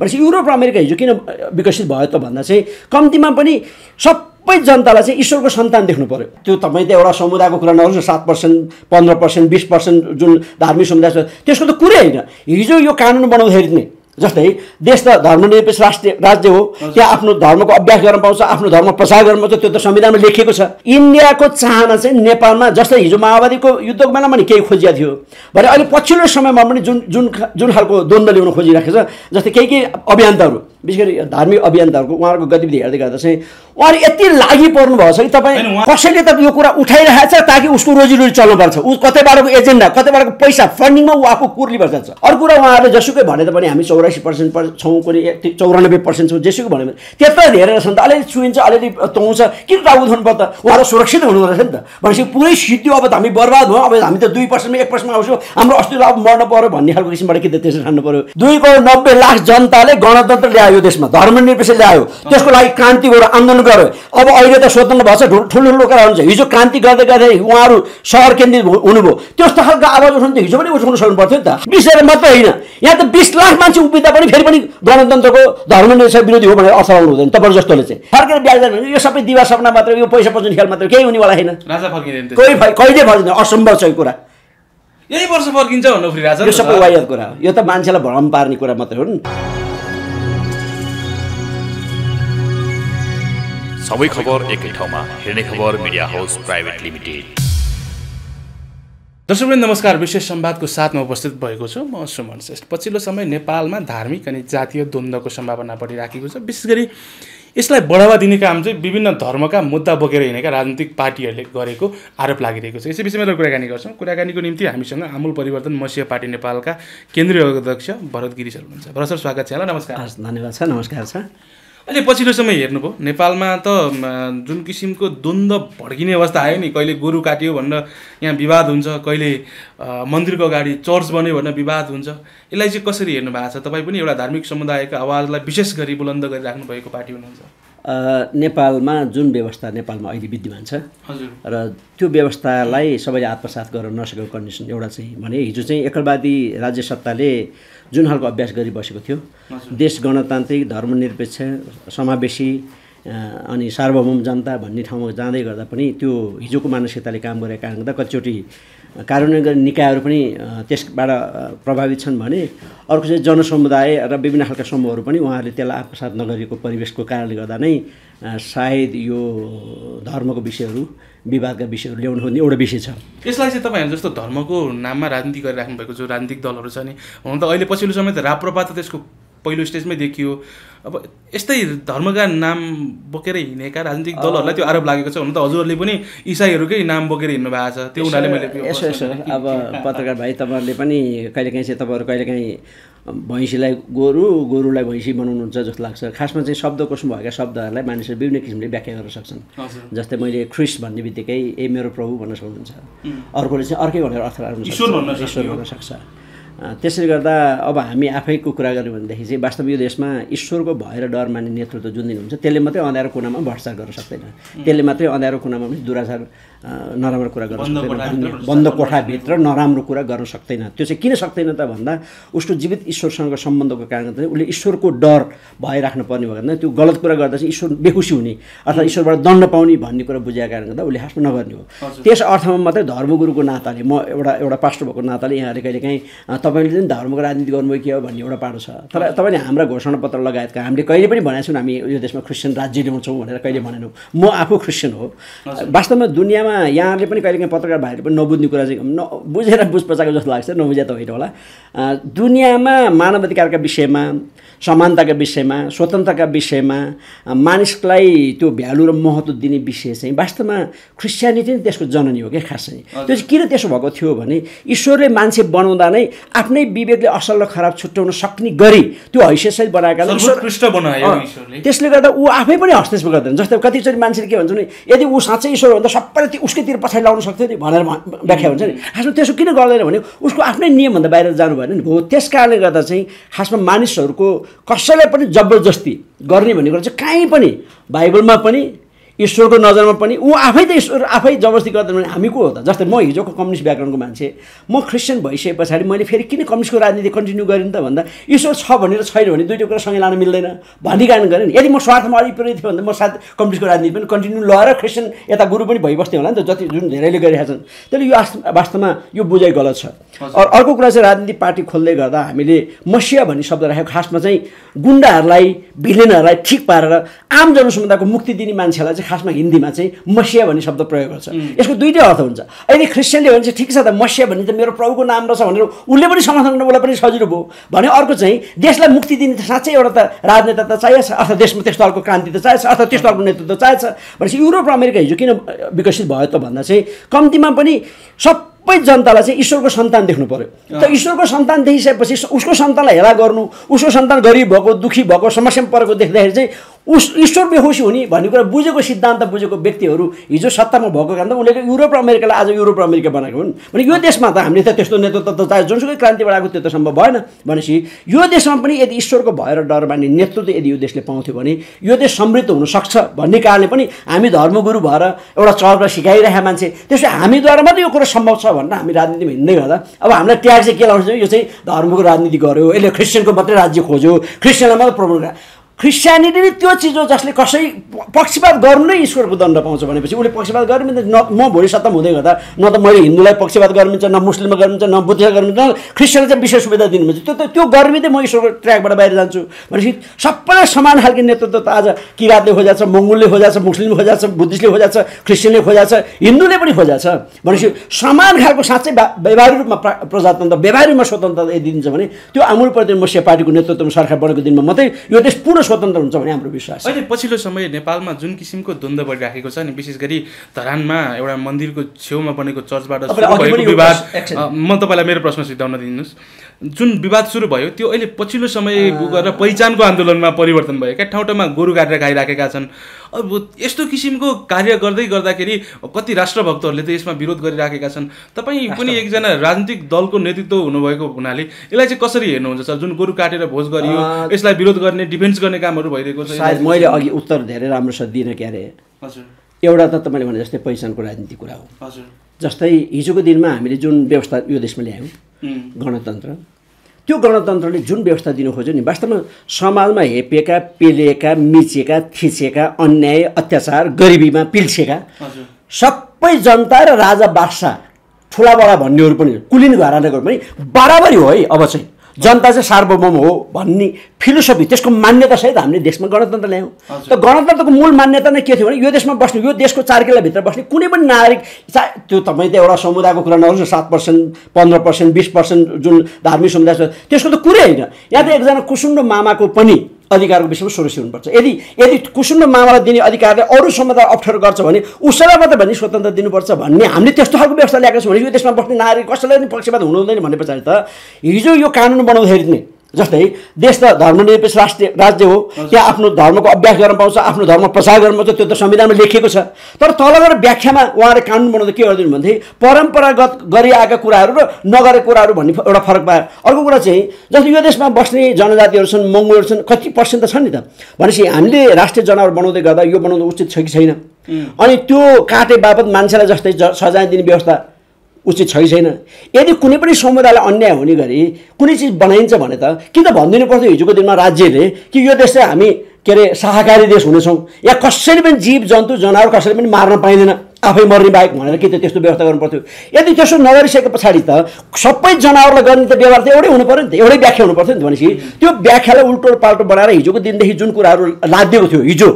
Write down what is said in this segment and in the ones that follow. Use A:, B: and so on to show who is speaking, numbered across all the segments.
A: भनेपछि युरोप र अमेरिका हिजो किन विकसित भयो त भन्दा चाहिँ कम्तीमा पनि सबै जनतालाई चाहिँ ईश्वरको सन्तान देख्नु पऱ्यो त्यो तपाईँ त एउटा समुदायको कुरा नहोस् सात पर्सेन्ट पन्ध्र पर्सेन्ट बिस पर्सेन्ट जुन धार्मिक समुदाय छ त्यसको त कुरै होइन हिजो यो कानुन बनाउँदाखेरि नै जस्तै देश त धर्मनिरपेक्ष राष्ट्र राज्य हो त्यहाँ आफ्नो धर्मको अभ्यास गर्न पाउँछ आफ्नो धर्म प्रचार गर्न पाउँछ त्यो त संविधानमा लेखिएको छ इन्डियाको चाहना चाहिँ नेपालमा जस्तै हिजो माओवादीको युद्धको बेलामा पनि केही खोजिया थियो भने अहिले पछिल्लो समयमा पनि जुन जुन जुन खालको द्वन्द्व ल्याउन खोजिराखेको छ जस्तै केही केही अभियन्ताहरू विशेष गरी धार्मिक अभियन्ताहरूको उहाँहरूको गतिविधि हेर्दै गर्दा चाहिँ उहाँहरू यति लागि पर्नु भएको छ कि तपाईँ कसैले त यो कुरा उठाइरहेको छ ताकि उसको रोजीरोटी चल्नुपर्छ ऊ कतैबाटको एजेन्डा कतैबाटको पैसा फन्डिङमा ऊ आफू कुर्ली छ अर्को कुरा उहाँहरूले जसुकै भने त पनि हामी चौरासी पर्सेन्ट छौँ कुनै चौरानब्बे पर्सेन्ट छौँ जेसुकै भने त्यत्रो धेरै रहेछ नि त अलिअलि चुइन्छ अलिअलि तौँछ किन राउत हुनु पर्छ उहाँहरू सुरक्षित हुनुहुँदो रहेछ नि त भनेपछि पुरै सिद्धियो अब त हामी बर्बाद भयो अब हामी त दुई पर्सेन्टमा एक पर्सेन्टमा आउँछौँ हाम्रो अस्ति अब मर्नु पऱ्यो भन्ने खालको किसिमबाट कि त त्यसरी ठान्नु पऱ्यो दुई करोड नब्बे लाख जनताले गणतन्त्र ल्यायो ल्यायो देशमा धर्मनिरपेक्ष आयो त्यसको लागि क्रान्ति गरेर आन्दोलन गर्यो अब अहिले त स्वतन्त्र भएको ठुलो ठुलो कुरा हुन्छ हिजो क्रान्ति गर्दै गर्दै उहाँहरू सहर केन्द्रित हुनुभयो त्यस्तो खालको आवाज उठाउनु त हिजो पनि उठाउनु सक्नु पर्थ्यो नि त बिसेर मात्रै होइन यहाँ त बिस लाख मान्छे उभिँदा पनि फेरि पनि गणतन्त्रको धर्मनिरपेक्ष विरोधी हो भनेर असर आउनु हुँदैन तपाईँ जस्तोले चाहिँ फर्केर ब्याज यो सबै दिवा सपना मात्र यो पैसा पचाउने खेल मात्र केही हुनेवाला
B: छैन कोही
A: कहिले फर्किँदैन असम्भव छ यो कुरा
B: यही वर्ष फर्किन्छ भन्नु फ्री राजा यो सबै वायद कुरा
A: हो यो त मान्छेलाई भ्रम पार्ने कुरा मात्रै हो नि
B: सबै खबर एकै ठाउँमा हेर्ने खबर मिडिया हाउस प्राइभेट लिमिटेड दर्शकवृन्द नमस्कार विशेष संवादको साथमा उपस्थित भएको छु म सुमन श्रेष्ठ पछिल्लो समय नेपालमा धार्मिक अनि जातीय द्वन्द्वको सम्भावना बढिराखेको छ विशेष गरी यसलाई बढावा दिने काम चाहिँ विभिन्न धर्मका मुद्दा बोकेर हिँडेका राजनीतिक पार्टीहरूले गरेको आरोप लागिरहेको छ यसै विषयमा कुराकानी गर्छौँ कुराकानीको निम्ति हामीसँग आमूल परिवर्तन मसिया पार्टी नेपालका केन्द्रीय अध्यक्ष भरत गिरी सर हुनुहुन्छ भरत सर स्वागत छ नमस्कार धन्यवाद छ नमस्कार छ अहिले पछिल्लो समय हेर्नुभयो नेपालमा त जुन किसिमको द्वन्द्व भड्किने अवस्था आयो नि कहिले गोरु काट्यो भनेर यहाँ विवाद हुन्छ कहिले मन्दिरको अगाडि चर्च बन्यो भनेर विवाद हुन्छ यसलाई चाहिँ कसरी हेर्नु भएको छ तपाईँ पनि एउटा धार्मिक समुदायको आवाजलाई विशेष गरी बुलन्द गरिराख्नु भएको पार्टी
A: हुनुहुन्छ नेपालमा जुन व्यवस्था नेपालमा अहिले विद्यमान छ हजुर र त्यो व्यवस्थालाई सबैले आत्मसात गर्न नसकेको कन्डिसन एउटा चाहिँ भने हिजो चाहिँ एकलवादी राज्य सत्ताले जुन खालको अभ्यास गरिबसेको थियो देश गणतान्त्रिक धर्मनिरपेक्ष समावेशी अनि सार्वभौम जनता भन्ने ठाउँमा जाँदै गर्दा पनि त्यो हिजोको मानसिकताले काम गरेको कारणले गर्दा कतिचोटि कार्यान्वयन गर्ने निकायहरू पनि त्यसबाट प्रभावित छन् भने अर्को चाहिँ जनसमुदाय र विभिन्न खालका समूहहरू पनि उहाँहरूले त्यसलाई आत्मसात नगरेको परिवेशको कारणले गर्दा नै सायद यो धर्मको विषयहरू विवादका विषयहरू ल्याउनु खोज्ने एउटा विषय छ
B: यसलाई चाहिँ तपाईँहरू जस्तो धर्मको नाममा राजनीति गरिराख्नु भएको जो राजनीतिक दलहरू छ नि हुन त अहिले पछिल्लो समय त राप्रपा त त्यसको पहिलो स्टेजमै देखियो अब यस्तै धर्मका नाम बोकेर हिँडेका राजनीतिक दलहरूलाई त्यो आरोप लागेको छ हुन त हजुरहरूले पनि इसाईहरूकै नाम बोकेर हिँड्नु भएको छ त्यो उनीहरूले मैले
A: यसो यसो अब पत्रकार भाइ तपाईँहरूले पनि कहिलेकाहीँ चाहिँ तपाईँहरू कहिलेकाहीँ भैँसीलाई गोरु गोरुलाई भैँसी बनाउनुहुन्छ जस्तो लाग्छ खासमा चाहिँ शब्दकोशमा भएका शब्दहरूलाई मानिसहरू विभिन्न किसिमले व्याख्या गर्न सक्छन् जस्तै मैले ख्रिस भन्ने बित्तिकै ए मेरो प्रभु भन्न सक्नुहुन्छ अर्कोले चाहिँ अर्कै भनेर अर्थ लाग्नु सक्छ त्यसैले गर्दा अब हामी आफैको कुरा गऱ्यौँ भनेदेखि चाहिँ वास्तव यो देशमा ईश्वरको भएर डर मान्ने नेतृत्व जुन दिन हुन्छ त्यसले मात्रै अँध्यारो कुनामा भ्रष्टाचार गर्न सक्दैन त्यसले मात्रै अँध्यारो कुनामा पनि दुराचार नराम्रो कुरा गर्न सक्दैन बन्द कोठाभित्र नराम्रो कुरा गर्न सक्दैन त्यो चाहिँ किन सक्दैन त भन्दा उसको जीवित ईश्वरसँग सम्बन्धको कारणले चाहिँ उसले ईश्वरको डर भइराख्नु पर्ने भएको भन्दा त्यो गलत कुरा गर्दा चाहिँ ईश्वर बेखुसी हुने अर्थात् ईश्वरबाट दण्ड पाउने भन्ने कुरा बुझाएको कारणले गर्दा उसले हाँस्नु नगर्ने हो त्यस अर्थमा मात्रै धर्मगुरुको नाताले म एउटा एउटा पास्टर भएको नाताले यहाँले काहीँ तपाईँले चाहिँ धर्मको राजनीति गर्नुभयो कि हो भन्ने एउटा पाटो छ तर तपाईँले हाम्रा घोषणापत्र लगायतका हामीले कहिले पनि भनेको छौँ हामी यो देशमा क्रिस्चियन राज्य ल्याउँछौँ भनेर कहिले भनेनौँ म आफू क्रिस्चियन हो वास्तवमा दुनियाँमा वास्तवमा यहाँहरूले पनि कहिलेकाहीँ पत्रकार भाइहरू पनि नबुझ्ने कुरा चाहिँ न बुझेर बुझ पचाएको जस्तो लाग्छ नबुझे त होइन होला दुनियाँमा मानवाधिकारका विषयमा समानताका विषयमा स्वतन्त्रका विषयमा मानिसलाई त्यो भ्यालु र महत्त्व दिने विषय चाहिँ वास्तवमा क्रिस्चियानिटी नै त्यसको जननी हो क्या खास चाहिँ त्यो चाहिँ किन त्यसो भएको थियो भने ईश्वरले मान्छे बनाउँदा नै आफ्नै विवेकले असल र खराब छुट्याउन सक्ने गरी त्यो हैसियतसहित बनाएका त्यसले गर्दा ऊ आफै पनि हस्तक्षेप गर्दैन जस्तै कतिचोटि मान्छेले के भन्छ भने यदि ऊ साँच्चै ईश्वर हो भने त उसकैतिर पछाडि लाउनु सक्थ्यो नि भनेर व्याख्या हुन्छ नि खासमा त्यसो किन गर्दैन भने उसको आफ्नै नियमभन्दा बाहिर जानु भएन नि हो त्यस कारणले गर्दा चाहिँ खासमा मानिसहरूको कसैलाई पनि जबरजस्ती गर्ने भन्ने कुरा चाहिँ कहीँ पनि बाइबलमा पनि ईश्वरको नजरमा पनि ऊ आफै त ईश्वर आफै जबरजस्ती गर्दैन भने हामी को हो त जस्तै म हिजोको कम्युनिस्ट ब्याकग्राउन्डको मान्छे म क्रिस्चियन भइसके पछाडि मैले फेरि किन कम्युनिस्टको राजनीति कन्टिन्यू गरेँ नि त भन्दा ईश्वर छ भनेर छैन भने दुइटै कुरा सँगै लान मिल्दैन भन्ने कारण गरेँ नि यदि म स्वार्थमा प्रेरित थियो भने म साथ कम्युनिस्टको राजनीति पनि कन्टिन्यू लगाएर क्रिस्चियन यता गुरु पनि भइबस्थ्यो होला नि त जति जुन धेरैले गरिरहेका छन् त्यसले यो वास्तवमा यो बुझाइ गलत छ अर्को कुरा चाहिँ राजनीतिक पार्टी खोल्दै गर्दा हामीले मसिया भन्ने शब्द राखेको खासमा चाहिँ गुन्डाहरूलाई भिलेनहरूलाई ठिक पारेर आम जनसमुदायको मुक्ति दिने मान्छेलाई चाहिँ खासमा हिन्दीमा चाहिँ मसिया भन्ने शब्द प्रयोग गर्छ यसको दुइटै अर्थ हुन्छ अहिले क्रिस्चियनले भने चाहिँ ठिक छ त मसिया भन्ने त मेरो प्रभुको नाम रहेछ भनेर उसले पनि समर्थन गर्नु उसलाई पनि सजिलो भयो भने अर्को चाहिँ देशलाई मुक्ति दिने साँच्चै एउटा त राजनेता त चाहिएछ अथवा देशमा त्यस्तो अर्को क्रान्ति त चाहिएछ अथवा त्यस्तो अर्को नेतृत्व चाहिएछ भनेपछि युरोप र अमेरिका हिजो किन विकसित भयो त भन्दा चाहिँ कम्तीमा पनि सब सबै जनतालाई चाहिँ ईश्वरको सन्तान देख्नु पऱ्यो त ईश्वरको सन्तान देखिसकेपछि उसको सन्तानलाई हेला गर्नु उसको सन्तान गरिब भएको दुःखी भएको समस्यामा परेको देख्दाखेरि चाहिँ उस ईश्वर बेहोसी हुने भन्ने कुरा बुझेको सिद्धान्त बुझेको व्यक्तिहरू हिजो सत्तामा भएको कारण त उसले युरोप र अमेरिकालाई आज युरोप र अमेरिका बनाएको हुन् भने यो देशमा त हामीले त त्यस्तो नेतृत्व त चाहे जुनसुकै क्रान्तिबाट आएको त्यो त सम्भव भएन भनेपछि यो देशमा पनि यदि ईश्वरको भएर डर मान्ने नेतृत्व यदि यो देशले पाउँथ्यो भने यो देश समृद्ध हुनसक्छ भन्ने कारणले पनि हामी धर्मगुरु भएर एउटा चर्का सिकाइरहेका मान्छे त्यसो हामीद्वारा मात्रै यो कुरा सम्भव छ भनेर हामी राजनीतिमा हिँड्दै गर्दा अब हामीलाई ट्याग चाहिँ के लाउँछ यो चाहिँ धर्मको राजनीति गर्यो यसले क्रिस्चियनको मात्रै राज्य खोज्यो क्रिस्चियनलाई मात्रै प्रमोट क्रिस्चियानिटी नै त्यो चिज हो जसले कसै पक्षपात गर्नु नै ईश्वरको दण्ड पाउँछ भनेपछि उसले पक्षपात गर्नु मिल्छ न म भोलि सत्तम हुँदै गर्दा न त मैले हिन्दूलाई पक्षपात गर्नु मिल्छ न मुस्लिममा गर्नु मिल्छ न बुद्धिस्ट गर्नु न क्रिस्चियनलाई चाहिँ विशेष सुविधा दिनुहुन्छ त्यो त त्यो गर्मी चाहिँ म ईश्वरको ट्र्याकबाट बाहिर जान्छु भनेपछि सबैलाई समान खालको नेतृत्व त आज किराँतले खोजाएको छ मङ्गुलले खोजाएको छ मुस्लिमले खोजाएको छ बुद्धिस्टले खोजाएको छ क्रिस्चियनले खोजाएको छ हिन्दूले पनि खोजाएको छ भनेपछि समान खालको साँच्चै व्यवहारिक रूपमा प्रजातन्त्र व्यवहारिकमा स्वतन्त्रता स्वतन्त्रता दिन्छ भने त्यो आमूल प्रति म पार्टीको नेतृत्वमा सरकार बढेको दिनमा मात्रै यो देश पूर्ण स्वतन्त्र हुन्छ भन्ने हाम्रो विश्वास अहिले
B: पछिल्लो समय नेपालमा जुन किसिमको द्वन्द बढिराखेको छ नि विशेष गरी धरानमा एउटा मन्दिरको छेउमा बनेको चर्चबाट म तपाईँलाई मेरो प्रश्न सिद्धाउन दिनुहोस् जुन विवाद सुरु भयो त्यो अहिले पछिल्लो समय गरेर पहिचानको आन्दोलनमा परिवर्तन भयो क्या ठाउँ ठाउँमा गोरु काटेर खाइराखेका छन् अब यस्तो किसिमको कार्य गर्दै गर्दाखेरि कति राष्ट्रभक्तहरूले त यसमा विरोध गरिराखेका छन् तपाईँ पनि एकजना राजनीतिक दलको नेतृत्व हुनुभएको हुनाले यसलाई चाहिँ कसरी हेर्नुहुन्छ सर जुन गोरु काटेर भोज गरियो यसलाई विरोध गर्ने डिफेन्स गर्ने कामहरू भइरहेको छ सायद मैले अघि
A: उत्तर धेरै राम्रो दिनँ क्यारे हजुर एउटा त तपाईँले भने जस्तै पहिचानको राजनीति कुरा हो हजुर जस्तै हिजोको दिनमा हामीले जुन व्यवस्था यो देशमा ल्यायौँ गणतन्त्र त्यो गणतन्त्रले जुन व्यवस्था दिनु खोज्यो नि वास्तवमा समाजमा हेपेका पेलेका मिचेका थिचेका अन्याय अत्याचार गरिबीमा पिल्सेका सबै जनता र राजा बादशाह ठुला बडा भन्नेहरू पनि कुलिन घरानाहरू पनि बराबरी हो है अब चाहिँ जनता चाहिँ सार्वभौम हो भन्ने फिलोसफी त्यसको मान्यतासहित हामीले देशमा गणतन्त्र ल्यायौँ त गणतन्त्रको मूल मान्यता नै के थियो भने यो देशमा बस्ने यो देशको चार किल्लाभित्र बस्ने कुनै पनि नागरिक चाहे त्यो तपाईँ त एउटा समुदायको कुरा नगर्नु सात पर्सेन्ट पन्ध्र पर्सेन्ट बिस पर्सेन्ट जुन धार्मिक समुदाय छ त्यसको त कुरै होइन यहाँ त एकजना कुसुन्डो मामाको पनि अधिकारको विषयमा सुरक्षित हुनुपर्छ यदि यदि कुसुम्ब मामला दिने अधिकारले अरू समुदाय अप्ठ्यारो गर्छ भने उसलाई मात्र भन्ने स्वतन्त्र दिनुपर्छ भन्ने हामीले त्यस्तो खालको व्यवस्था ल्याएको छौँ भने यो देशमा बस्ने नागरिक कसैलाई पनि पक्षपात हुँदैन भने पछाडि त हिजो यो कानुन बनाउँदाखेरि नै जस्तै देश त धर्मनिरपेक्ष राष्ट्रिय राज्य हो त्यहाँ आफ्नो धर्मको अभ्यास गर्न पाउँछ आफ्नो धर्म प्रचार गर्न पाउँछ त्यो त संविधानमा लेखिएको छ तर तल व्याख्यामा उहाँले कानुन बनाउँदा के गरिदिनु भन्दाखेरि परम्परागत गरिआएका कुराहरू र नगरेको कुराहरू भन्ने एउटा फरक पायो अर्को कुरा चाहिँ जस्तो यो देशमा बस्ने जनजातिहरू छन् मङ्गोलहरू छन् कति पर्सेन्ट त छन् नि त भनेपछि हामीले राष्ट्रिय जनावर बनाउँदै गर्दा यो बनाउनु उचित छ कि छैन अनि त्यो काटे बापत मान्छेलाई जस्तै सजाय दिने व्यवस्था उचित छै छैन यदि कुनै पनि समुदायलाई अन्याय हुने गरी कुनै चिज बनाइन्छ भने त कि त भनिदिनु पर्थ्यो हिजोको दिनमा राज्यले कि यो देश चाहिँ हामी के अरे सहकारी देश हुनेछौँ या कसैले पनि जीव जन्तु जनावर कसैले पनि मार्न पाइँदैन आफै मर्ने बाहेक भनेर के त त्यस्तो व्यवस्था गर्नु पर्थ्यो यदि त्यसो नगरिसके पछाडि त सबै जनावरलाई गर्ने त व्यवहार त एउटै हुनु पऱ्यो नि त एउटै व्याख्या हुनु पर्थ्यो नि त भनेपछि त्यो व्याख्यालाई उल्टो पाल्टो बनाएर हिजोको दिनदेखि जुन कुराहरू लादिएको थियो हिजो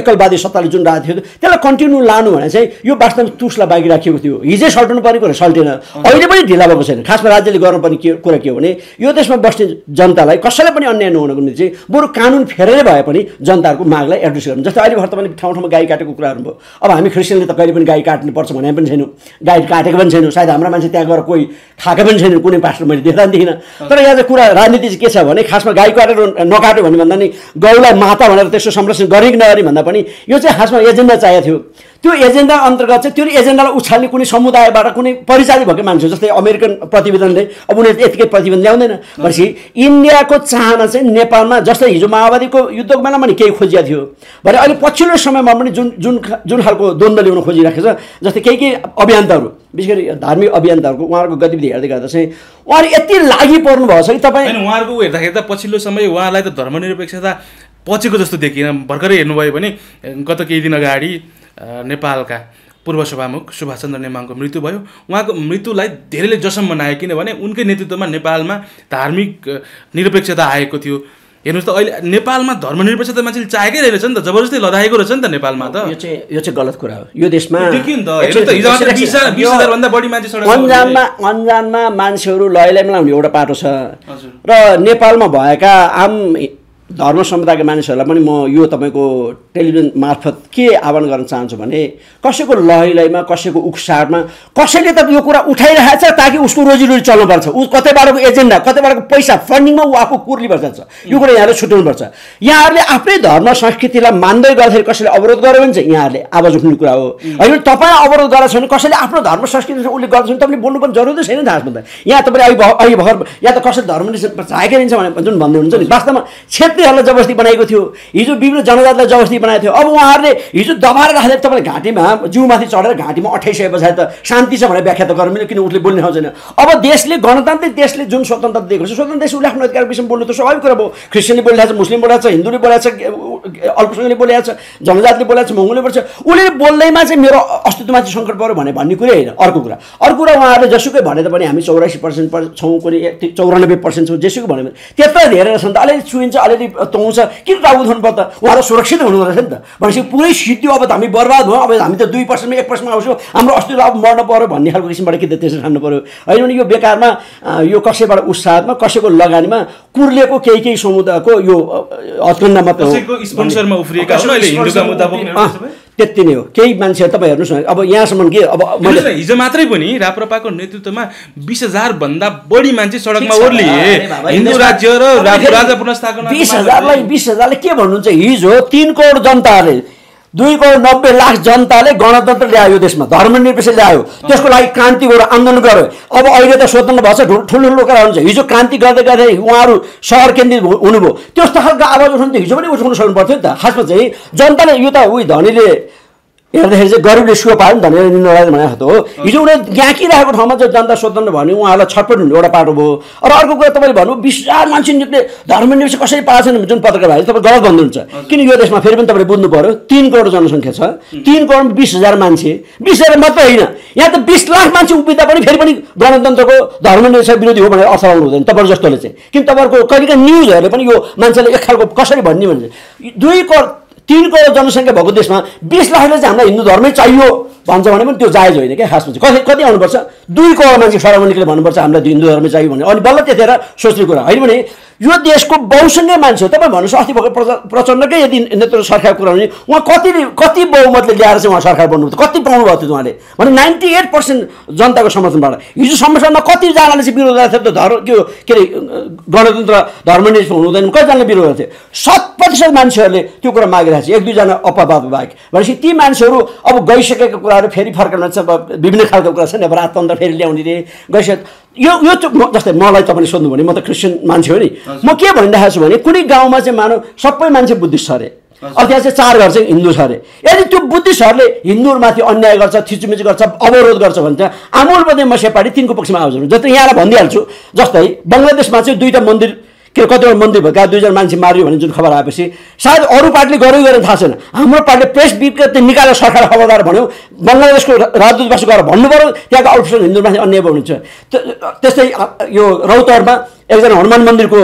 A: एकलवादी सत्ताले जुन लाएको थियो त्यसलाई कन्टिन्यू लानु भने चाहिँ यो वास्तवमा तुसलाई बाँकी राखिएको थियो हिजै सल्टाउनु पर्ने कुरा सल्टेन अहिले पनि ढिला भएको छैन खासमा राज्यले गर्नुपर्ने के कुरा के हो भने यो देशमा बस्ने जनतालाई कसैलाई पनि अन्याय नहुनको निम्ति चाहिँ बरु कानुन फेरेरै भए पनि जनताहरूको मागलाई एड्रेस गर्नु जस्तै अहिले भर्तमान ठाउँ ठाउँमा गाई काटेको कुराहरू भयो अब हामी क्रिस्चियनले त कहिले पनि पनि गाई काट्नुपर्छ भने पनि छैन गाई काटेको पनि छैन सायद हाम्रो मान्छे त्यहाँ गएर कोही खाएको पनि छैन कुनै पास्टर मैले देख्दा पनि देखिनँ तर यहाँ चाहिँ कुरा राजनीति चाहिँ के छ भने खासमा गाई काटेर नकाट्यो भने भन्दा नि गाउँलाई माता भनेर त्यस्तो संरक्षण कि नगरी भन्दा पनि यो चाहिँ खासमा एजेन्डा चाहिएको थियो त्यो एजेन्डा अन्तर्गत चाहिँ त्यो एजेन्डालाई उछाल्ने कुनै समुदायबाट कुनै परिचालित भएको मान्छे जस्तै अमेरिकन प्रतिवेदनले अब उनीहरूले यतिकै प्रतिवेदन ल्याउँदैन भनेपछि इन्डियाको चाहना चाहिँ नेपालमा जस्तै हिजो माओवादीको युद्धको बेलामा पनि केही खोजिया थियो भने अहिले पछिल्लो समयमा पनि जुन जुन जुन खालको द्वन्द्व ल्याउन खोजिराखेको छ जस्तै केही केही अभियन्ताहरू विशेष गरी धार्मिक अभियन्ताहरूको उहाँहरूको गतिविधि हेर्दै गर्दा चाहिँ
B: उहाँहरू यति लागि पर्नु भएको छ कि तपाईँ उहाँहरूको हेर्दाखेरि त पछिल्लो समय उहाँलाई त धर्मनिरपेक्षता पछिको जस्तो देखिनँ भर्खरै हेर्नुभयो भने गत केही दिन अगाडि नेपालका पूर्व सभामुख सुभाषचन्द्र नेमाङको मृत्यु भयो उहाँको मृत्युलाई धेरैले जसम मनाए किनभने उनकै नेतृत्वमा नेपालमा धार्मिक निरपेक्षता आएको थियो हेर्नुहोस् त अहिले नेपालमा धर्मनिरपेक्षता मान्छेले चाहेकै रहेछ नि त जबरजस्ती लदाएको रहेछ नि त नेपालमा त यो चाहिँ यो चाहिँ गलत कुरा हो यो देशमा अन्जानमा
A: अन्जानमा मान्छेहरू लयलाई मिलाउने एउटा पाटो छ र नेपालमा भएका आम धर्म समुदायका मानिसहरूलाई पनि म यो तपाईँको टेलिभिजन मार्फत के आह्वान गर्न चाहन्छु भने कसैको लयलयमा कसैको उक्सारमा कसैले त यो कुरा उठाइरहेको छ ताकि उसको रोजीरोजी चल्नुपर्छ ऊ कतैबाटको एजेन्डा कतैबाटको पैसा फन्डिङमा ऊ आफू कुर्ली बसिन्छ यो कुरा यहाँले छुट्याउनुपर्छ यहाँहरूले आफ्नै धर्म संस्कृतिलाई मान्दै गर्दाखेरि कसैले अवरोध गर्यो भने चाहिँ यहाँहरूले आवाज उठ्ने कुरा हो होइन तपाईँ अवरोध छ भने कसैले आफ्नो धर्म संस्कृति उसले गर्छ भने तपाईँले पनि जरुरी छैन थाहा छ यहाँ तपाईँले अहिले अहिले भर या त कसैले धर्म चाहेकै दिन्छ भने जुन भन्दै हुनुहुन्छ नि वास्तवमा क्षेत्रीहरूलाई जबरजस्ती बनाएको थियो हिजो विभिन्न जनजातिलाई जबरजस्ती बनाएको थियो अब उहाँहरूले हिजो दबाएर राखेर तपाईँले घाँटीमा जिउमाथि चढेर घाँटीमा अठाइसके पछाडि त शान्ति छ भनेर व्याख्या त गर्नु मिल्यो किन उसले बोल्ने खोजेन अब देशले गणतान्त्रिक देशले जुन स्वतन्त्रता दिएको छ स्वतन्त्र देश उसले आफ्नो अधिकारको विषयमा बोल्नु त स्वाभाविक कुरा भयो क्रिस्चियनले बोलिरहेको छ मुस्लिम बोलाएको छ हिन्दूले बोलाएको छ अल्पसङ्ख्यले बोलिरहेको छ जनजातिले बोलाएको छ मङ्गलले बोल्छ उसले बोल्दैमा चाहिँ मेरो अस्तित्वमा चाहिँ सङ्कट पऱ्यो भने भन्ने कुरै होइन अर्को कुरा अर्को कुरा उहाँहरूले जसुकै भने पनि हामी चौरासी पर्सेन्ट छौँ कुनै चौरानब्बे पर्सेन्ट छौँ जेसुकै भन्यो भने त्यत्रो धेरै रहेछ नि त अलिअलि चुइन्छ अलिअलि तौँछ किन राउत हुनुपर्छ उहाँहरू सुरक्षित हुनु रहेछ नि त भनेपछि पुरै सिटियो अब त हामी बर्बाद भयो अब हामी त दुई पर्सेन्टमा एक पर्सेन्टमा आउँछौँ हाम्रो अस्ति अब मर्न पऱ्यो भन्ने खालको किसिमबाट कि त त्यसरी ठान्नु पऱ्यो होइन भने यो बेकारमा यो कसैबाट उत्साहमा कसैको लगानीमा कुर्लेको केही केही समुदायको यो
B: हत्कन्डा मात्र
A: त्यति नै हो केही मान्छे तपाईँ हेर्नुहोस् न अब यहाँसम्म के अब मैले
B: हिजो मात्रै पनि राप्रपाको नेतृत्वमा बिस हजार भन्दा बढी मान्छे सडकमा ओर्लिए हिन्दू राज्य र राजा पुनस्थापना बिस हजारलाई
A: बिस हजारले के भन्नुहुन्छ हिजो तिन करोड जनताहरूले दुई करोड नब्बे लाख जनताले गणतन्त्र ल्यायो देशमा धर्मनिरपेक्ष ल्यायो त्यसको लागि क्रान्ति गरेर आन्दोलन गर्यो अब अहिले त स्वतन्त्र भएको छ ठुल्ठुलो कुरा हुन्छ हिजो क्रान्ति गर्दै गर्दै उहाँहरू सहर केन्द्रित हुनुभयो त्यस्तो खालको आवाज उठाउनु त हिजो पनि उठाउनु सक्नु पर्थ्यो नि त खासमा चाहिँ जनताले यो त उयो धनीले हेर्दाखेरि चाहिँ गरिबले सुख पायो नि त मेरो निर्णय भनेको हो हिजो उनीहरू ग्याँकिरहेको ठाउँमा जो जनता स्वतन्त्र भन्यो उहाँहरूलाई छटपट हुनु एउटा पाटो भयो र अर्को कुरा तपाईँले भन्नु बिस हजार मान्छे निक्ले धर्मनिरपेक्ष कसरी पाएको छैन जुन पत्रकार भाइले तपाईँ गलत भन्नुहुन्छ किन यो देशमा फेरि पनि तपाईँले बुझ्नु पऱ्यो तिन करोड जनसङ्ख्या छ तिन करोड बिस हजार मान्छे बिस हजार मात्रै होइन यहाँ त बिस लाख मान्छे उभिँदा पनि फेरि पनि गणतन्त्रको धर्मनिरपेक्ष विरोधी हो भनेर अर्थ लाउनु हुँदैन तपाईँहरू जस्तोले चाहिँ किन तपाईँहरूको कहिलेका न्युजहरूले पनि यो मान्छेले एक खालको कसरी भन्ने भन्छ दुई करोड तिन करोड जनसङ्ख्या भएको देशमा बिस लाखले चाहिँ हामीलाई हिन्दू धर्मै चाहियो भन्छ भने पनि त्यो जायज होइन क्या खासमा चाहिँ कति कति आउनुपर्छ दुई करोड मान्छे सर्वनिकले भन्नुपर्छ हामीलाई हिन्दू धर्मै चाहियो भने अनि बल्ल त्यतिखेर सोच्ने कुरा होइन भने यो देशको बहुसङ्ख्यक मान्छे हो तपाईँ भन्नुहोस् अस्ति भर्खर प्रच प्रचण्डकै यदि नेतृत्व सरकार हुने उहाँ कति कति बहुमतले ल्याएर चाहिँ उहाँ सरकार बन्नुभयो कति पाउनुभएको थियो उहाँले भने नाइन्टी एट पर्सेन्ट जनताको समर्थनबाट हिजो संरक्षणमा कतिजनाले चाहिँ विरोध गरेको थियो धर्म त्यो के अरे गणतन्त्र धर्मनिष्ठ हुनुहुँदैन कतिजनाले विरोध गरेको थियो शत प्रतिशत मान्छेहरूले त्यो कुरा मागिरहेको छ एक दुईजना अपवाद बाहेक भनेपछि ती मान्छेहरू अब गइसकेको कुराहरू फेरि फर्काउन विभिन्न खालको कुरा छ नेपाल अब राजतन्त्र फेरि ल्याउने रे गइसके यो यो जस्तै मलाई तपाईँले सोध्नु भने म त क्रिस्चियन मान्छे हो नि म के भनिरहेको छु भने कुनै गाउँमा चाहिँ मानव सबै मान्छे बुद्धिस्ट छ अरे अब त्यहाँ चाहिँ चार घर चाहिँ हिन्दू छ अरे यदि त्यो बुद्धिस्टहरूले हिन्दूहरूमाथि अन्याय गर्छ थिचुमिच गर्छ अवरोध गर्छ भने त आमूल बदे मसे तिनको पक्षमा आउँछ जस्तै यहाँलाई भनिदिइहाल्छु जस्तै बङ्गलादेशमा चाहिँ दुईवटा मन्दिर के कतिवटा मन्दिर भएका दुईजना मान्छे माऱ्यो भने जुन खबर आएपछि सायद अरू पार्टीले गर्यो गरेर थाहा छैन हाम्रो पार्टीले प्रेस विज्ञप्ति निकालेर सरकार खबरदार भन्यो बङ्गलादेशको राजदूतवास गएर भन्नु पऱ्यो त्यहाँको हिन्दू हिन्दूमाथि अन्याय हुनुहुन्छ त्यस्तै यो रौतहरूमा एकजना हनुमान मन्दिरको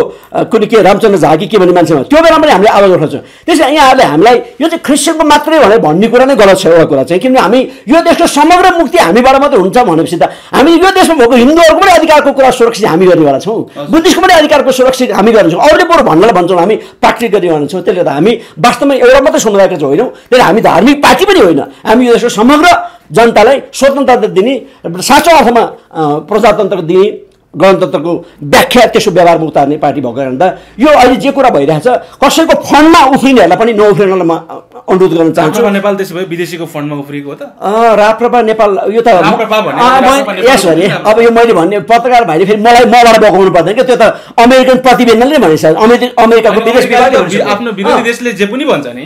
A: कुनै के रामचन्द्र झाकी के भन्ने मान्छेमा त्यो बेलामा पनि हामीले आवाज उठाउँछौँ त्यसै यहाँहरूले हामीलाई यो चाहिँ क्रिस्चियनको मात्रै भनेर भन्ने कुरा नै गलत छ एउटा कुरा चाहिँ किनभने हामी यो देशको समग्र मुक्ति हामीबाट मात्रै हुन्छ भनेपछि त हामी यो देशमा भएको हिन्दूहरूको पनि अधिकारको कुरा सुरक्षित हामी गर्नेवाला छौँ बुद्धिस्टको पनि अधिकारको सुरक्षित हामी गर्नेछौँ अरूले बरु भन्नलाई भन्छौँ हामी पार्टी गर्नेवाला छौँ त्यसले गर्दा हामी वास्तवमा एउटा मात्रै समुदायको चाहिँ होइनौँ त्यसले हामी धार्मिक पार्टी पनि होइन हामी यो देशको समग्र जनतालाई स्वतन्त्रता दिने साँचो अर्थमा प्रजातन्त्र दिने गणतन्त्रको व्याख्या त्यसो व्यवहारमा उतार्ने पार्टी भएको त यो अहिले जे कुरा भइरहेछ कसैको फन्डमा उफ्रिनेहरूलाई पनि नउफ्रिनलाई म अनुरोध गर्न चाहन्छु
B: नेपाल त्यसो भए विदेशीको फन्डमा उफ्रिएको हो त
A: राप्रपा नेपाल यो त यस अरे अब यो मैले भन्ने पत्रकार भाइले फेरि मलाई मबाट बगाउनु पर्दैन क्या त्यो त अमेरिकन प्रतिवेदनले भनेछ अमेरिका अमेरिकाको विदेश
B: आफ्नो विरोधी जे पनि भन्छ नि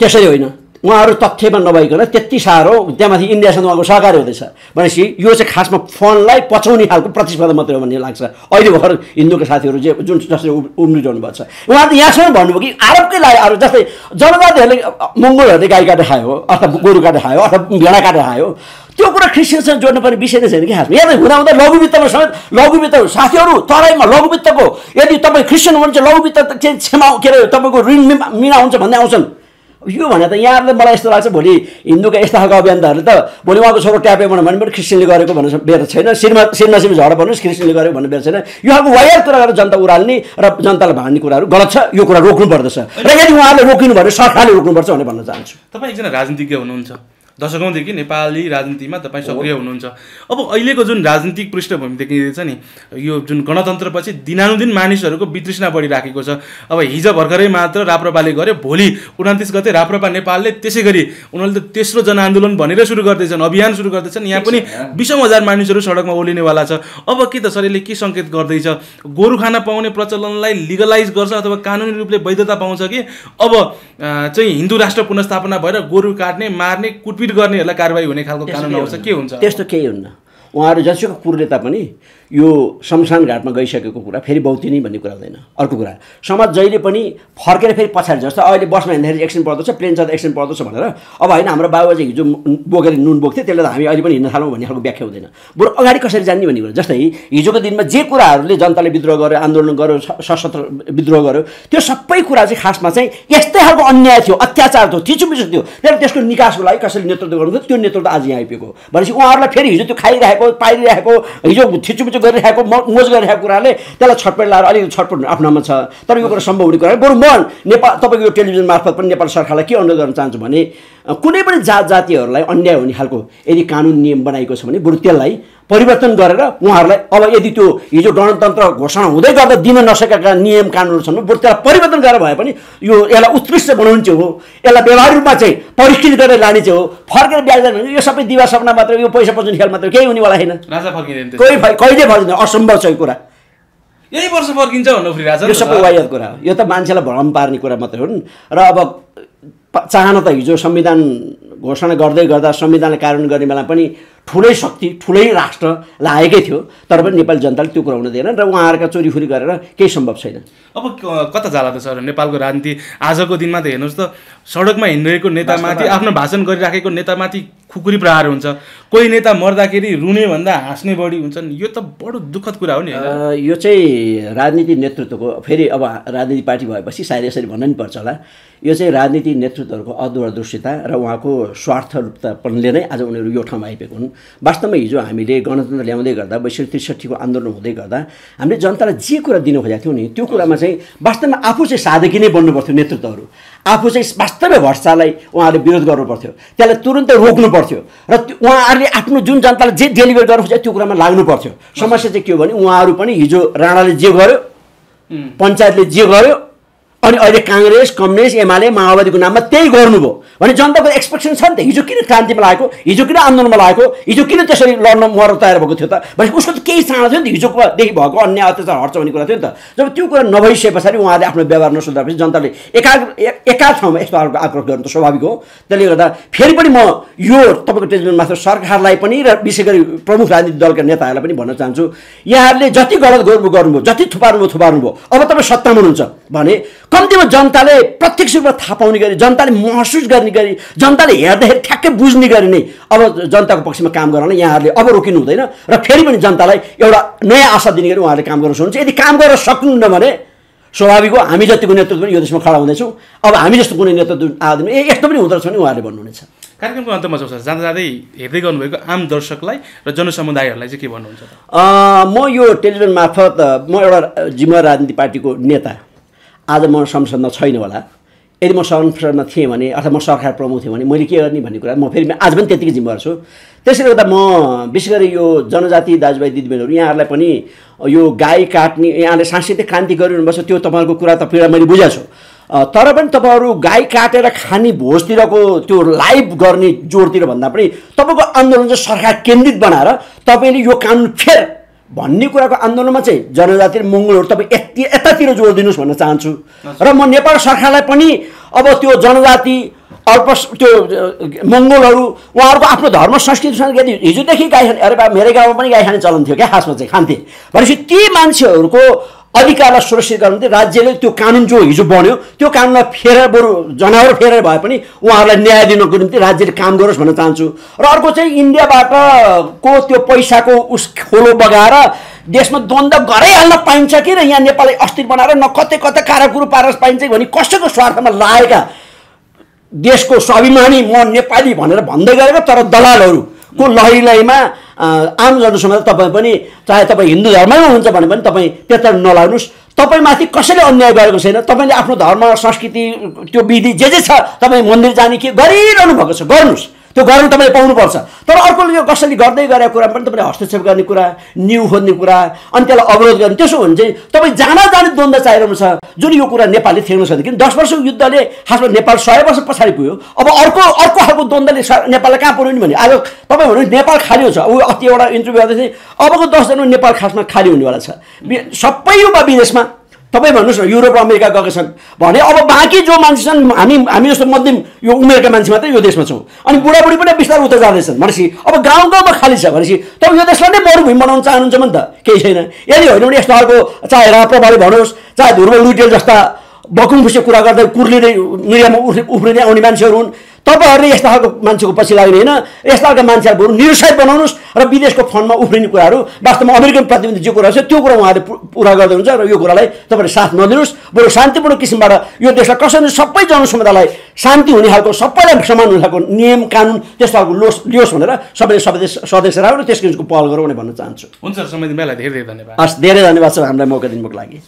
A: त्यसरी होइन उहाँहरू तथ्यमा नभइकन त्यति साह्रो त्यहाँमाथि इन्डियासँग उहाँको सहकार्य हुँदैछ भनेपछि यो चाहिँ खासमा फोनलाई पचाउने खालको प्रतिस्पर्धा मात्रै हो भन्ने लाग्छ अहिले भर्खर हिन्दूको साथीहरू जे जुन जसले उम्रिरहनु भएको छ उहाँले यहाँसम्म भन्नुभयो कि आरोपकै लागि आरोप जस्तै जनजातिहरूले मङ्गोलहरूले गाई काटेर खायो अथवा गोरु काटेर खायो अथवा भेडा काटेर खायो त्यो कुरा क्रिस्चियनसँग जोड्नुपर्ने विषय नै छैन कि खासमा यहाँ हुँदा हुँदा लघुवित्तमा समेत लघुवित्त साथीहरू तराईमा लघुवित्तको यदि तपाईँ क्रिस्चियन हुनुहुन्छ लघुवित्त चाहिँ क्षमा के अरे तपाईँको ऋण मिना हुन्छ भन्दै आउँछन् यो भने त यहाँहरूले मलाई यस्तो लाग्छ भोलि हिन्दूका यस्ता खालको अभियन्ताहरूले त भोलि उहाँको छोरो ट्यापे बनायो भने पनि क्रिस्चियनले गरेको भन्नु बेर छैन श्रीमा श्रीमा श्रीनसिम झड भन्नुहोस् क्रिस्चियनले गरेको भन्नु बेर छैन यो खालको वायर कुरा गरेर जनता उराल्ने र जनतालाई भाँड्ने कुराहरू गलत छ यो कुरा रोक्नु पर्दछ र यदि उहाँले रोकिनु भने सरकारले रोक्नुपर्छ भनेर भन्न चाहन्छु
B: तपाईँ एकजना राजनीतिज्ञ हुनुहुन्छ दशकौँदेखि नेपाली राजनीतिमा तपाईँ सक्रिय हुनुहुन्छ अब अहिलेको जुन राजनीतिक पृष्ठभूमि देखिँदैछ नि यो जुन गणतन्त्रपछि दिनानुदिन मानिसहरूको वितृष्णा बढिराखेको छ अब हिजो भर्खरै मात्र राप्रपाले गर्यो भोलि उनातिस गते राप्रपा नेपालले त्यसै गरी उनीहरूले त तेस्रो जनआन्दोलन भनेर सुरु गर्दैछन् अभियान सुरु गर्दैछन् यहाँ पनि बिसौँ हजार मानिसहरू सडकमा ओलिनेवाला छ अब के त सरले के सङ्केत गर्दैछ गोरुखाना पाउने प्रचलनलाई लिगलाइज गर्छ अथवा कानुनी रूपले वैधता पाउँछ कि अब चाहिँ हिन्दू राष्ट्र पुनर्स्थापना भएर गोरु काट्ने मार्ने कुट कुटपिट गर्नेहरूलाई कारवाही हुने खालको कानुन आउँछ के हुन्छ त्यस्तो
A: केही हुन्न उहाँहरू जसुको कुरले तापनि यो शमशान घाटमा गइसकेको कुरा फेरि नै भन्ने कुरा हुँदैन अर्को कुरा समाज जहिले पनि फर्केर फेरि पछाडि जस्तो अहिले बसमा हिँड्दाखेरि एक्सिडेन्ट पर्दछ प्लेन चढ्दा एक्सिडेन्ट पर्दछ भनेर अब होइन हाम्रो बाबाजी हिजो बोकेर नुन बोक्थ्यो त्यसले त हामी अहिले पनि हिँड्न थालौँ भन्ने खालको व्याख्या हुँदैन बरु अगाडि कसरी जान्ने भन्ने कुरा जस्तै हिजोको दिनमा जे कुराहरूले जनताले विद्रोह गर्यो आन्दोलन गर्यो सशस्त्र विद्रोह गर्यो त्यो सबै कुरा चाहिँ खासमा चाहिँ यस्तै खालको अन्याय थियो अत्याचार थियो थिचुमिचु थियो त्यसले त्यसको निकासको लागि कसरी नेतृत्व गर्नु त्यो नेतृत्व आज यहाँ आइपुगेको भनेपछि उहाँहरूलाई फेरि हिजो त्यो खाइरहेको पाइरहेको हिजो थिचुपिचु गरिरहेको मोज गरिरहेको कुराले त्यसलाई छटपट लाएर अलिकति छटपट आफ्नोमा छ तर यो कुरा सम्भव हुने कुरा बरु म नेपाल तपाईँको यो टेलिभिजन मार्फत पनि नेपाल सरकारलाई के अनुरोध गर्न चाहन्छु भने कुनै पनि जात जातिहरूलाई अन्याय हुने खालको यदि कानुन नियम बनाएको छ भने बरु त्यसलाई परिवर्तन गरेर उहाँहरूलाई अब यदि त्यो हिजो गणतन्त्र घोषणा हुँदै गर्दा दिन नसकेका नियम कानुनहरू छन् बरु त्यसलाई परिवर्तन गरेर भए पनि यो यसलाई उत्कृष्ट बनाउनु चाहिँ हो यसलाई व्यवहार रूपमा चाहिँ परिष्कृत गरेर लाने चाहिँ हो फर्केर ब्याज भने यो सबै दिवा सपना मात्र यो पैसा पचाउने खेल मात्र केही हुनेवाला छैन कोही कहिले फर्किँदैन असम्भव छ यो कुरा
B: यही वर्ष फर्किन्छ भन्नु यो सबै वायद
A: कुरा हो यो त मान्छेलाई भ्रम पार्ने कुरा मात्रै हो र अब चाहना त हिजो संविधान घोषणा गर्दै गर्दा संविधान कारण गर्ने बेला पनि ठुलै शक्ति ठुलै राष्ट्र लागेकै थियो तर पनि नेपाली जनताले त्यो हुन दिएन र उहाँहरूका चोरीखोरी गरेर केही सम्भव छैन
B: अब कता जाला त सर नेपालको राजनीति आजको दिनमा त हेर्नुहोस् त सडकमा हिँडिरहेको नेतामाथि आफ्नो भाषण गरिराखेको नेतामाथि खुकुरी प्रहार हुन्छ कोही नेता मर्दाखेरि रुने भन्दा हाँस्ने बढी हुन्छन् यो त बडो दुःखद कुरा हो नि
A: यो चाहिँ राजनीति नेतृत्वको फेरि अब राजनीति पार्टी भएपछि सायद यसरी भन्न नि पर्छ होला यो चाहिँ राजनीति नेतृत्वहरूको अदूरदृश्यता र उहाँको स्वार्थ रूपतापनले नै आज उनीहरू यो ठाउँमा आइपुगेको हुन् वास्तवमा हिजो हामीले गणतन्त्र ल्याउँदै गर्दा बैसठी त्रिसठीको आन्दोलन हुँदै गर्दा हामीले जनतालाई जे कुरा दिनु खोजेको थियौँ नि त्यो कुरामा चाहिँ वास्तवमा आफू चाहिँ साधकी नै बन्नु पर्थ्यो नेतृत्वहरू आफू चाहिँ वास्तवमै भ्रष्टालाई उहाँहरूले विरोध गर्नु पर्थ्यो त्यसलाई तुरन्तै रोक्नु पर्थ्यो र उहाँहरूले आफ्नो जुन जनतालाई जे डेलिभर गर्नु खोज्यो त्यो कुरामा लाग्नु पर्थ्यो समस्या चाहिँ के हो भने उहाँहरू पनि हिजो राणाले जे गर्यो पञ्चायतले जे गर्यो अनि अहिले काङ्ग्रेस कम्युनिस्ट एमाले माओवादीको नाममा त्यही गर्नुभयो भने जनताको एक्सपेक्सन छ नि त हिजो किन क्रान्तिमा लागेको हिजो किन आन्दोलनमा लागेको हिजो किन त्यसरी लड्न मर तयार भएको थियो त भने उसको त केही चाहना थियो नि त हिजोकोदेखि भएको अन्य अत्याचार हट्छ भन्ने कुरा थियो नि त जब त्यो कुरा नभइसके पछाडि उहाँले आफ्नो व्यवहार नसुधारेपछि जनताले एका एका ठाउँमा यस्तो खालको आग्रह गर्नु त स्वाभाविक हो त्यसले गर्दा फेरि पनि म यो तपाईँको टेलिभिजन मात्र सरकारलाई पनि र विशेष गरी प्रमुख राजनीतिक दलका नेताहरूलाई पनि भन्न चाहन्छु यहाँहरूले जति गलत गर्नु गर्नुभयो जति थुपार्नुभयो थुपार्नुभयो अब तपाईँ सत्तामा हुनुहुन्छ भने कम्तीमा जनताले प्रत्यक्ष रूपमा थाहा पाउने गरी जनताले महसुस गर्ने गरी जनताले हेर्दाखेरि ठ्याक्कै बुझ्ने गरी नै अब जनताको पक्षमा काम गराउन यहाँहरूले अब रोकिनु हुँदैन र फेरि पनि जनतालाई एउटा नयाँ आशा दिने गरी उहाँहरूले काम गर्न सक्नुहुन्छ यदि काम गर्न सक्नुहुन्न भने स्वाभाविक हो हामी जतिको नेतृत्व पनि यो देशमा खडा हुँदैछौँ अब हामी जस्तो कुनै नेतृत्व आदि ए यस्तो पनि हुँदो रहेछ भने उहाँहरूले भन्नुहुनेछ
B: कार्यक्रमको अन्तमा छ सर जाँदा जाँदै हेर्दै गर्नुभएको आम दर्शकलाई र जनसमुदायहरूलाई चाहिँ के भन्नुहुन्छ
A: म यो टेलिभिजन मार्फत म एउटा जिम्मेवार राजनीति पार्टीको नेता आज म संसदमा छैन होला यदि म संसदमा थिएँ भने अथवा म सरकार प्रमुख थिएँ भने मैले के गर्ने भन्ने कुरा म फेरि आज पनि त्यतिकै जिम्मेवार छु त्यसैले गर्दा म विशेष गरी यो जनजाति दाजुभाइ दिदीबहिनीहरू यहाँहरूलाई पनि यो गाई काट्ने यहाँले सांस्कृतिक क्रान्ति गरिरहनुपर्छ त्यो तपाईँहरूको कुरा त पीडा मैले बुझाएको छु तर पनि तपाईँहरू गाई काटेर खाने भोजतिरको त्यो लाइभ गर्ने जोडतिर भन्दा पनि तपाईँको आन्दोलन चाहिँ सरकार केन्द्रित बनाएर तपाईँले यो कानुन फेर भन्ने कुराको आन्दोलनमा चाहिँ जनजाति र मङ्गलहरू तपाईँ यति यतातिर जोड दिनुहोस् भन्न चाहन्छु र म नेपाल सरकारलाई पनि अब त्यो जनजाति अल्प त्यो मङ्गोलहरू उहाँहरूको आफ्नो धर्म संस्कृतिसँग यदि हिजोदेखि गाई खाने अरे बा मेरै गाउँमा पनि गाई खाने चलन थियो क्या खासमा चाहिँ खान्थे भनेपछि ती मान्छेहरूको अधिकारलाई सुरक्षित गर्नु राज्यले त्यो कानुन जो हिजो बन्यो त्यो कानुनलाई फेरेर बरु जनावर फेरेर भए पनि उहाँहरूलाई न्याय दिनको निम्ति राज्यले काम गरोस् भन्न चाहन्छु र अर्को चाहिँ इन्डियाबाट को त्यो पैसाको उस खोलो बगाएर देशमा द्वन्द्व गराइहाल्न पाइन्छ कि र यहाँ नेपाललाई अस्थिर बनाएर न कतै कतै काराकुरो पारेर पाइन्छ भने कसैको स्वार्थमा लागेका देशको स्वाभिमानी म नेपाली भनेर भन्दै गरेको तर दलालहरू को लहरीलाईमा आम जनसम्म तपाईँ पनि चाहे तपाईँ हिन्दू धर्मै हुनुहुन्छ भने पनि तपाईँ त्यता नलाग्नुहोस् तपाईँमाथि कसैले अन्याय गरेको छैन तपाईँले आफ्नो धर्म संस्कृति त्यो विधि जे जे छ तपाईँ मन्दिर जाने के गरिरहनु भएको छ गर्नुहोस् त्यो गर्न तपाईँले पाउनुपर्छ तर अर्कोले यो कसरी गर्दै गरेको कुरा पनि तपाईँले हस्तक्षेप गर्ने कुरा न्यु खोज्ने कुरा अनि त्यसलाई अवरोध गर्ने त्यसो भने चाहिँ तपाईँ जाँदा जाने द्वन्द्व चाहिरहनु छ जुन यो कुरा नेपालले फेर्नु सक्दैन किन दस वर्षको युद्धले खासमा नेपाल सय वर्ष पछाडि पुग्यो अब अर्को अर्को खालको द्वन्द्वले नेपाललाई कहाँ पुऱ्यो नि भने आज तपाईँ भन्नु नेपाल खाली हुन्छ ऊ अस्ति एउटा इन्टरभ्यू गर्दा चाहिँ अबको दसजना नेपाल खासमा खाली हुनेवाला छ सबै यो विदेशमा तपाईँ भन्नुहोस् न युरोप र अमेरिका गएका छन् भने अब बाँकी जो मान्छे छन् हामी हामी जस्तो मध्यम यो उमेरका मान्छे मात्रै यो देशमा छौँ अनि बुढाबुढी पनि बिस्तारै उता जाँदैछन् भनेपछि अब गाउँ गाउँमा खाली छ भनेपछि तपाईँ यो देशलाई नै बरु भूमि बनाउन चाहनुहुन्छ भने त केही छैन यदि होइन भने यस्तो अर्को चाहे राप्रभाले भनोस् चाहे ध्रुव लुटेल जस्ता बकुङ फुसे कुरा गर्दै कुर्लिने मिडियामा उफ्रिँदै आउने मान्छेहरू हुन् तपाईँहरूले यस्तो खालको मान्छेको पछि लाग्ने होइन यस्ता खालको मान्छेहरू बरु बनाउनुहोस् र विदेशको फन्डमा उफ्रिने कुराहरू वास्तवमा अमेरिकन प्रतिनिधि जो कुरा छ त्यो कुरा उहाँले पुरा गर्दै हुन्छ र यो कुरालाई तपाईँहरूले साथ नदिनुहोस् बरु शान्तिपूर्ण किसिमबाट यो देशलाई कसरी सबै जनसमुदायलाई शान्ति हुने खालको सबैलाई समान हुने खालको नियम कानुन त्यस्तो खालको लोस लियोस् भनेर सबैले सबै सदस्य राख्नु त्यस किसिमको पहल गरौँ भने भन्न चाहन्छु
B: हुन्छ समय धेरै धेरै धन्यवाद हस्
A: धेरै धन्यवाद छ हामीलाई मौका दिनुको लागि